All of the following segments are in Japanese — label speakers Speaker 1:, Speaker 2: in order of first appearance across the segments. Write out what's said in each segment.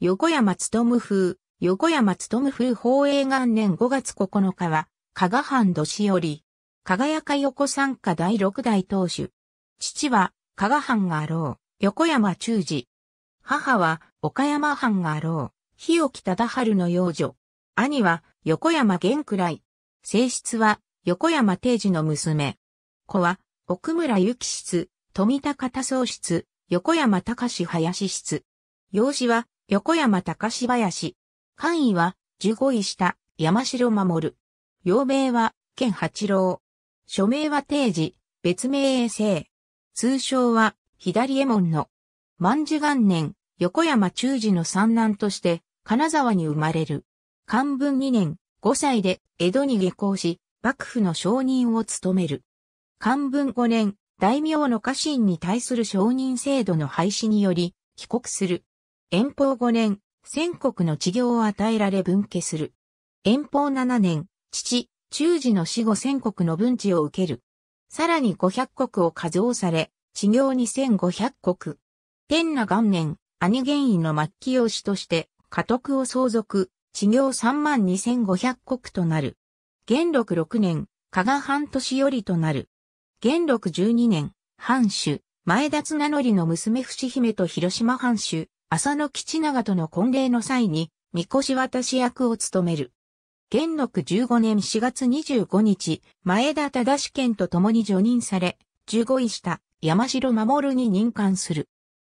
Speaker 1: 横山務風、横山務風法営元年5月9日は、加賀藩年寄り、輝か横参加第6代当主。父は、加賀藩があろう、横山中治。母は、岡山藩があろう、日置忠春の養女。兄は、横山玄くらい。性質は、横山定治の娘。子は、奥村幸室、富田多総室、横山隆林室。養子は、横山高志林。官位は、十五位下、山城守。陽名は、県八郎。署名は定時、別名衛星。通称は、左衛門の。万寿元年、横山中治の三男として、金沢に生まれる。漢文二年、五歳で江戸に下校し、幕府の承認を務める。漢文五年、大名の家臣に対する承認制度の廃止により、帰国する。遠方5年、全国の治療を与えられ分家する。遠方7年、父、中治の死後全国の分治を受ける。さらに500国を加増され、治療2500国。天那元年、兄元位の末期養子として、家督を相続、治療32500国となる。元禄6年、加賀半年寄りとなる。元禄12年、藩主、前田綱則の娘伏姫と広島藩主、浅野吉長との婚礼の際に、御こ渡し役を務める。元禄15年4月25日、前田忠志健と共に除任され、15位した山城守に任官する。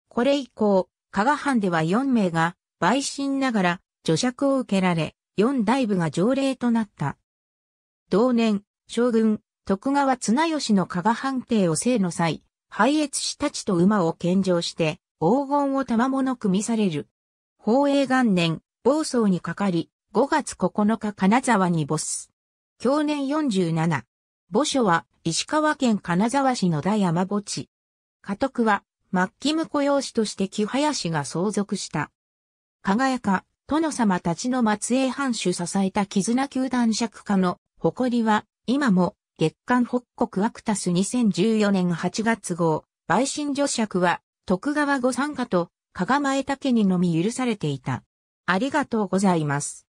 Speaker 1: これ以降、加賀藩では4名が、陪審ながら、除釈を受けられ、4大部が条例となった。同年、将軍、徳川綱吉の加賀藩邸を制の際、拝謁したちと馬を献上して、黄金を賜物組みされる。宝永元年、暴走にかかり、5月9日金沢に没す。去年47。墓所は石川県金沢市の大山墓地。家督は末期婿養子として木林が相続した。輝か、殿様たちの末裔藩主支えた絆球団尺家の誇りは、今も月刊北国アクタス2014年8月号、陪審女尺は徳川御参加と、加賀前竹にのみ許されていた。ありがとうございます。